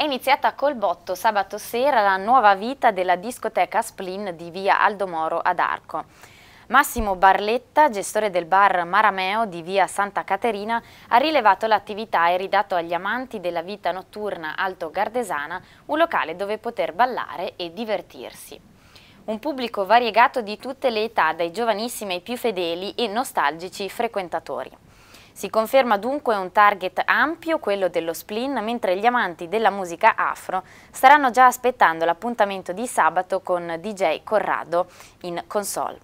È iniziata col botto sabato sera la nuova vita della discoteca Splin di via Aldomoro ad Arco. Massimo Barletta, gestore del bar Marameo di via Santa Caterina, ha rilevato l'attività e ridato agli amanti della vita notturna alto gardesana un locale dove poter ballare e divertirsi. Un pubblico variegato di tutte le età, dai giovanissimi ai più fedeli e nostalgici frequentatori. Si conferma dunque un target ampio, quello dello spleen, mentre gli amanti della musica afro staranno già aspettando l'appuntamento di sabato con DJ Corrado in console.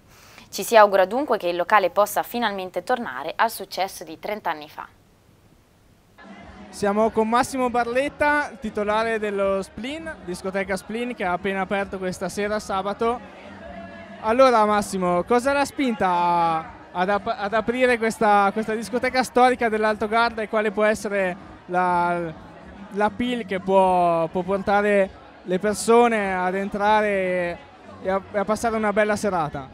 Ci si augura dunque che il locale possa finalmente tornare al successo di 30 anni fa. Siamo con Massimo Barletta, titolare dello Splin, discoteca Splin che ha appena aperto questa sera sabato. Allora Massimo, cosa l'ha spinta ad, ap- ad aprire questa, questa, discoteca storica dell'Alto Garda e quale può essere la, la PIL che può, può, portare le persone ad entrare e a, e a passare una bella serata.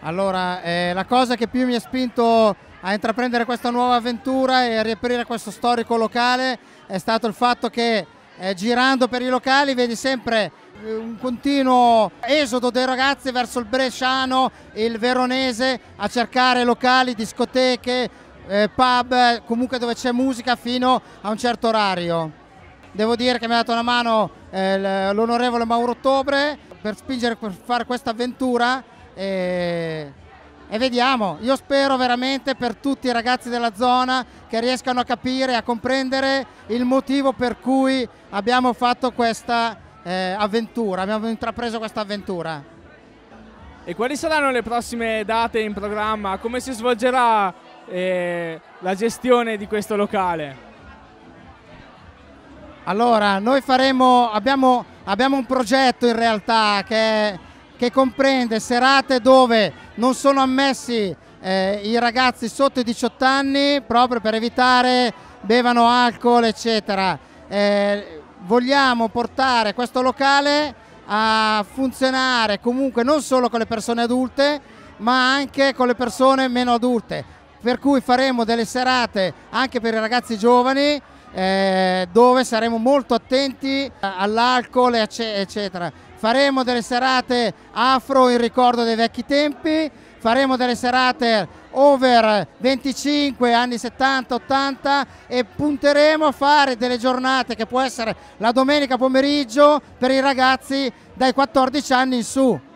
Allora, eh, la cosa che più mi ha spinto a intraprendere questa nuova avventura e a riaprire questo storico locale è stato il fatto che eh, girando per i locali vedi sempre eh, un continuo esodo dei ragazzi verso il bresciano, e il veronese a cercare locali, discoteche, eh, pub, eh, comunque dove c'è musica fino a un certo orario. Devo dire che mi ha dato una mano eh, l'onorevole Mauro Ottobre per spingere per fare questa avventura. E e vediamo. Io spero veramente per tutti i ragazzi della zona che riescano a capire, e a comprendere il motivo per cui abbiamo fatto questa eh, avventura, abbiamo intrapreso questa avventura. E quali saranno le prossime date in programma? Come si svolgerà eh, la gestione di questo locale? Allora, noi faremo, abbiamo, abbiamo un progetto in realtà che è che comprende serate dove non sono ammessi eh, i ragazzi sotto i 18 anni proprio per evitare bevano alcol eccetera. Eh, vogliamo portare questo locale a funzionare comunque non solo con le persone adulte ma anche con le persone meno adulte per cui faremo delle serate anche per i ragazzi giovani eh, dove saremo molto attenti all'alcol eccetera faremo delle serate afro in ricordo dei vecchi tempi, faremo delle serate over 25 anni 70 80 e punteremo a fare delle giornate che può essere la domenica pomeriggio per i ragazzi dai 14 anni in su